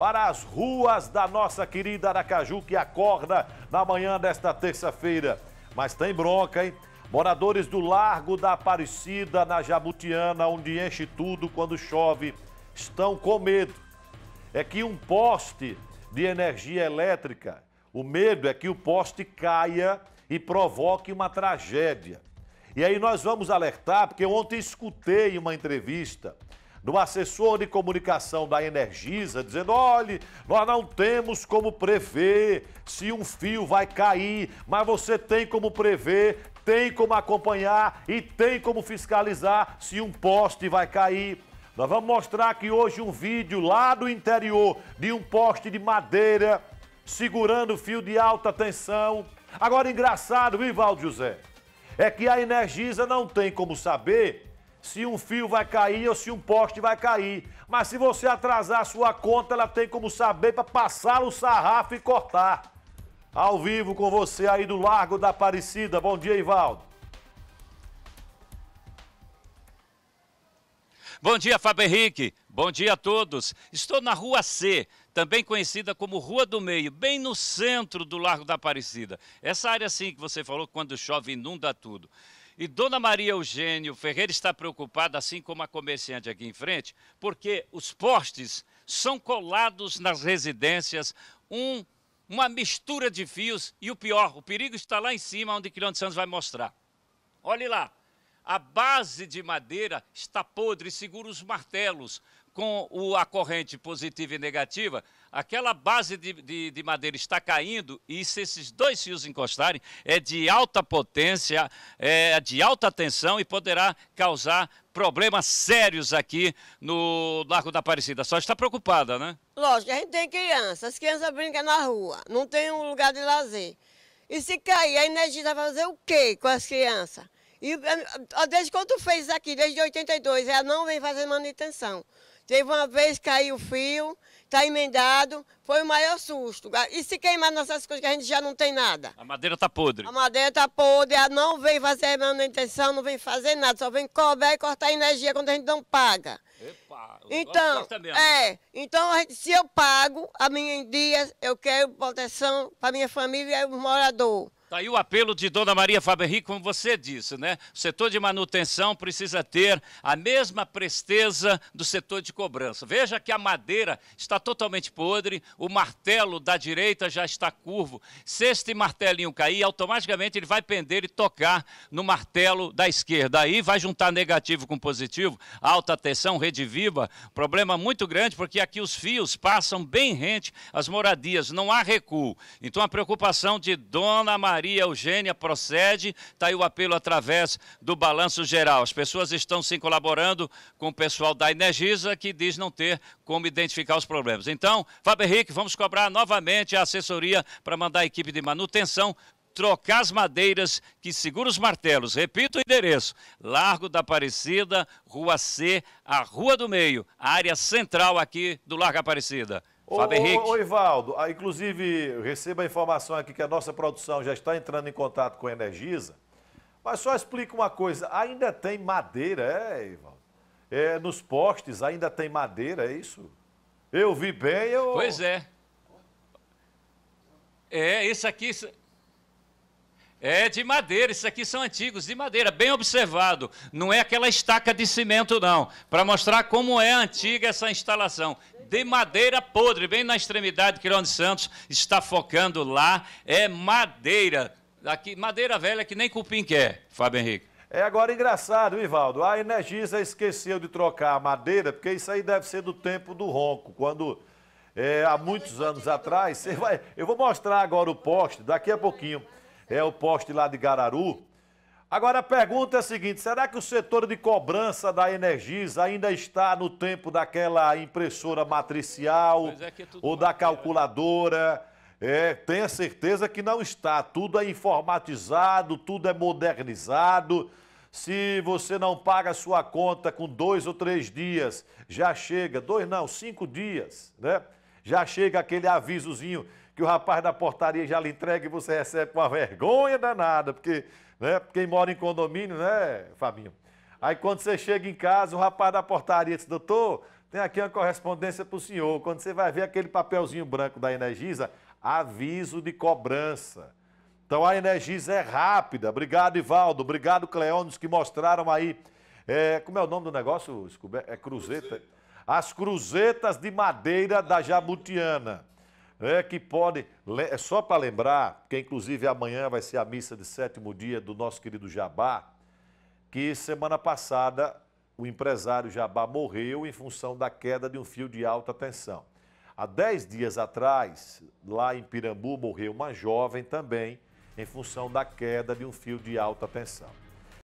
para as ruas da nossa querida Aracaju, que acorda na manhã desta terça-feira. Mas tem bronca, hein? Moradores do Largo da Aparecida, na Jabutiana, onde enche tudo quando chove, estão com medo. É que um poste de energia elétrica, o medo é que o poste caia e provoque uma tragédia. E aí nós vamos alertar, porque ontem escutei uma entrevista do assessor de comunicação da Energisa, dizendo: olhe, nós não temos como prever se um fio vai cair, mas você tem como prever, tem como acompanhar e tem como fiscalizar se um poste vai cair. Nós vamos mostrar aqui hoje um vídeo lá do interior de um poste de madeira segurando fio de alta tensão. Agora, engraçado, viu, Valdo José? É que a Energisa não tem como saber se um fio vai cair ou se um poste vai cair. Mas se você atrasar a sua conta, ela tem como saber para passar o sarrafo e cortar. Ao vivo com você aí do Largo da Aparecida. Bom dia, Ivaldo. Bom dia, Fábio Henrique. Bom dia a todos. Estou na Rua C, também conhecida como Rua do Meio, bem no centro do Largo da Aparecida. Essa área, sim, que você falou, quando chove, inunda tudo. E Dona Maria Eugênio Ferreira está preocupada, assim como a comerciante aqui em frente, porque os postes são colados nas residências, um, uma mistura de fios e o pior, o perigo está lá em cima, onde Quilhão Santos vai mostrar. Olhe lá, a base de madeira está podre, segura os martelos. Com a corrente positiva e negativa, aquela base de, de, de, madeira está caindo e se esses dois fios encostarem, é de alta potência, é de alta tensão e poderá causar problemas sérios aqui no Largo da Aparecida. Só está preocupada, né? Lógico, a gente tem crianças, as crianças brincam na rua, não tem um lugar de lazer. E se cair, a energia vai fazer o quê com as crianças? E eh, eh, desde quando fez aqui, desde 82, ela não vem fazendo manutenção. Teve uma vez que caiu o fio, está emendado, foi o maior susto. E se queimar nossas coisas, que a gente já não tem nada. A madeira está podre. A madeira está podre, ela não vem fazer manutenção, não vem fazer nada, só vem cobrar e cortar energia quando a gente não paga. Epa, então, é, então se eu pago a minha em dias, eu quero proteção para minha família e os moradores. Está aí o apelo de Dona Maria Faberri, como você disse, né? O setor de manutenção precisa ter a mesma presteza do setor de cobrança. Veja que a madeira está totalmente podre, o martelo da direita já está curvo. Se este martelinho cair, automaticamente ele vai pender e tocar no martelo da esquerda. Aí vai juntar negativo com positivo, alta tensão, Rede Viva, problema muito grande porque aqui os fios passam bem rente às moradias, não há recuo. Então a preocupação de Dona Maria Eugênia procede, está aí o apelo através do balanço geral. As pessoas estão se colaborando com o pessoal da Energisa que diz não ter como identificar os problemas. Então, Fábio Henrique, vamos cobrar novamente a assessoria para mandar a equipe de manutenção trocar as madeiras que segura os martelos. Repito o endereço: Largo da Aparecida, Rua C, a Rua do Meio, a área central aqui do Largo Aparecida. Fábio Henrique. Ô, Ivaldo, ah, inclusive receba a informação aqui que a nossa produção já está entrando em contato com a Energisa. Mas só explica uma coisa: ainda tem madeira, é, Ivaldo? É, nos postes ainda tem madeira, é isso? Eu vi bem, eu. Pois é. É, esse aqui, é de madeira, isso aqui são antigos, de madeira, bem observado. Não é aquela estaca de cimento, não. Para mostrar como é antiga essa instalação. De madeira podre, bem na extremidade que Irone Santos está focando lá. É madeira. Aqui, madeira velha que nem cupim quer, Fábio Henrique. É agora engraçado, Ivaldo. A Energisa esqueceu de trocar a madeira, porque isso aí deve ser do tempo do ronco, quando é, há muitos anos atrás. Vai... Eu vou mostrar agora o poste, daqui a pouquinho é o poste lá de Gararu. Agora a pergunta é a seguinte: será que o setor de cobrança da Energisa ainda está no tempo daquela impressora matricial é é ou da calculadora? É, tenha certeza que não está. Tudo é informatizado, tudo é modernizado. Se você não paga a sua conta com dois ou três dias, já chega. Dois não, cinco dias, né? já chega aquele avisozinho que o rapaz da portaria já lhe entrega e você recebe com a vergonha danada, porque né, quem mora em condomínio, né, Fabinho? Aí quando você chega em casa, o rapaz da portaria diz, doutor, tem aqui uma correspondência para o senhor. Quando você vai ver aquele papelzinho branco da Energisa, aviso de cobrança. Então a Energisa é rápida. Obrigado, Ivaldo. Obrigado, Cleones, que mostraram aí. É, como é o nome do negócio? É Cruzeta. Cruzeta as cruzetas de madeira da Jabutiana. É, que pode, é só para lembrar, que inclusive amanhã vai ser a missa de sétimo dia do nosso querido Jabá, que semana passada o empresário Jabá morreu em função da queda de um fio de alta tensão. Há dez dias atrás, lá em Pirambu, morreu uma jovem também em função da queda de um fio de alta tensão.